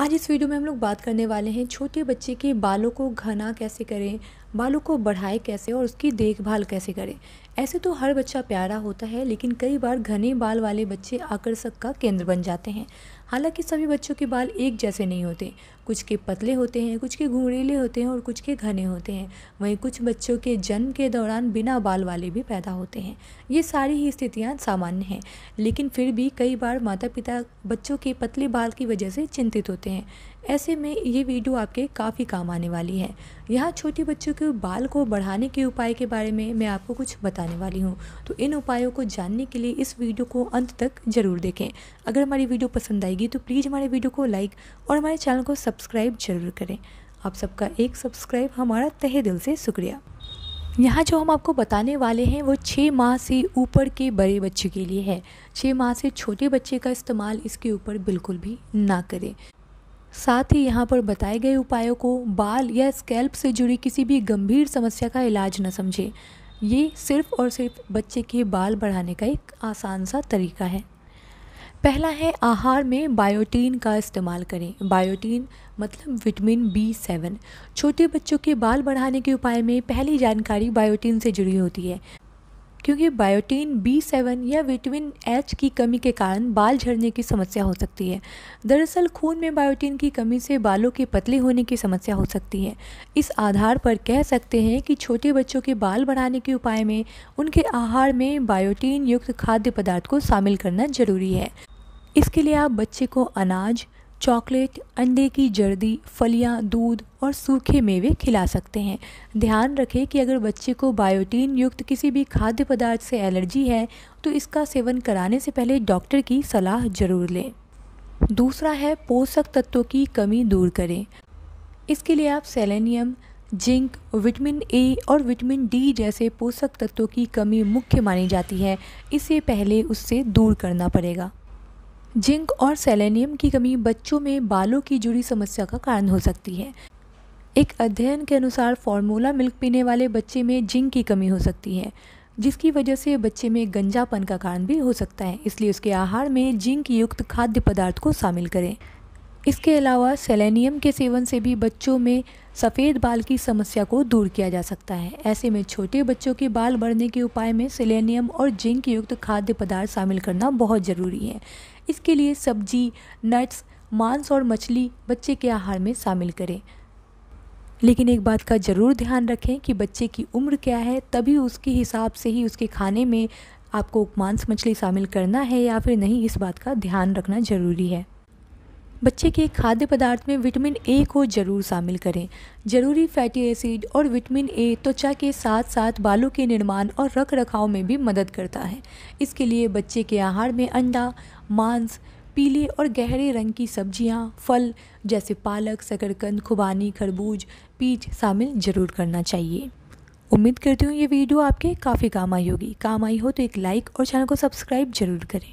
आज इस वीडियो में हम लोग बात करने वाले हैं छोटे बच्चे के बालों को घना कैसे करें बालों को बढ़ाए कैसे और उसकी देखभाल कैसे करें ऐसे तो हर बच्चा प्यारा होता है लेकिन कई बार घने बाल वाले बच्चे आकर्षक का केंद्र बन जाते हैं हालांकि सभी बच्चों के बाल एक जैसे नहीं होते कुछ के पतले होते हैं कुछ के घुंघरीले होते हैं और कुछ के घने होते हैं वहीं कुछ बच्चों के जन्म के दौरान बिना बाल वाले भी पैदा होते हैं ये सारी ही स्थितियाँ सामान्य हैं लेकिन फिर भी कई बार माता पिता बच्चों के पतले बाल की वजह से चिंतित होते हैं ऐसे में ये वीडियो आपके काफ़ी काम आने वाली है यहाँ छोटे बच्चों के बाल को बढ़ाने के उपाय के बारे में मैं आपको कुछ बताने वाली हूँ तो इन उपायों को जानने के लिए इस वीडियो को अंत तक ज़रूर देखें अगर हमारी वीडियो पसंद आएगी तो प्लीज़ हमारे वीडियो को लाइक और हमारे चैनल को सब्सक्राइब जरूर करें आप सबका एक सब्सक्राइब हमारा तहे दिल से शुक्रिया यहाँ जो हम आपको बताने वाले हैं वो छः माह से ऊपर के बड़े बच्चे के लिए है छः माह से छोटे बच्चे का इस्तेमाल इसके ऊपर बिल्कुल भी ना करें साथ ही यहाँ पर बताए गए उपायों को बाल या स्कैल्प से जुड़ी किसी भी गंभीर समस्या का इलाज न समझें ये सिर्फ और सिर्फ बच्चे के बाल बढ़ाने का एक आसान सा तरीका है पहला है आहार में बायोटीन का इस्तेमाल करें बायोटीन मतलब विटामिन बी सेवन छोटे बच्चों के बाल बढ़ाने के उपाय में पहली जानकारी बायोटीन से जुड़ी होती है क्योंकि बायोटीन बी सेवन या विटामिन एच की कमी के कारण बाल झड़ने की समस्या हो सकती है दरअसल खून में बायोटीन की कमी से बालों के पतले होने की समस्या हो सकती है इस आधार पर कह सकते हैं कि छोटे बच्चों के बाल बढ़ाने के उपाय में उनके आहार में बायोटीन युक्त खाद्य पदार्थ को शामिल करना जरूरी है इसके लिए आप बच्चे को अनाज चॉकलेट अंडे की जर्दी फलियां, दूध और सूखे मेवे खिला सकते हैं ध्यान रखें कि अगर बच्चे को बायोटीन युक्त किसी भी खाद्य पदार्थ से एलर्जी है तो इसका सेवन कराने से पहले डॉक्टर की सलाह जरूर लें दूसरा है पोषक तत्वों की कमी दूर करें इसके लिए आप सेलेनियम जिंक विटामिन ए और विटामिन डी जैसे पोषक तत्वों की कमी मुख्य मानी जाती है इसे पहले उससे दूर करना पड़ेगा जिंक और सेलेनियम की कमी बच्चों में बालों की जुड़ी समस्या का कारण हो सकती है एक अध्ययन के अनुसार फार्मूला मिल्क पीने वाले बच्चे में जिंक की कमी हो सकती है जिसकी वजह से बच्चे में गंजापन का कारण भी हो सकता है इसलिए उसके आहार में जिंक युक्त खाद्य पदार्थ को शामिल करें इसके अलावा सेलेनियम के सेवन से भी बच्चों में सफ़ेद बाल की समस्या को दूर किया जा सकता है ऐसे में छोटे बच्चों के बाल बढ़ने के उपाय में सिलेनियम और जिंक युक्त खाद्य पदार्थ शामिल करना बहुत ज़रूरी है इसके लिए सब्जी नट्स मांस और मछली बच्चे के आहार में शामिल करें लेकिन एक बात का ज़रूर ध्यान रखें कि बच्चे की उम्र क्या है तभी उसके हिसाब से ही उसके खाने में आपको मांस मछली शामिल करना है या फिर नहीं इस बात का ध्यान रखना ज़रूरी है बच्चे के खाद्य पदार्थ में विटामिन ए को ज़रूर शामिल करें ज़रूरी फैटी एसिड और विटामिन ए त्वचा के साथ साथ बालों के निर्माण और रख रखाव में भी मदद करता है इसके लिए बच्चे के आहार में अंडा मांस पीले और गहरे रंग की सब्जियां, फल जैसे पालक शकरकंद खुबानी खरबूज पीच शामिल ज़रूर करना चाहिए उम्मीद करती हूँ ये वीडियो आपके काफ़ी काम आई होगी काम आई हो तो एक लाइक और चैनल को सब्सक्राइब जरूर करें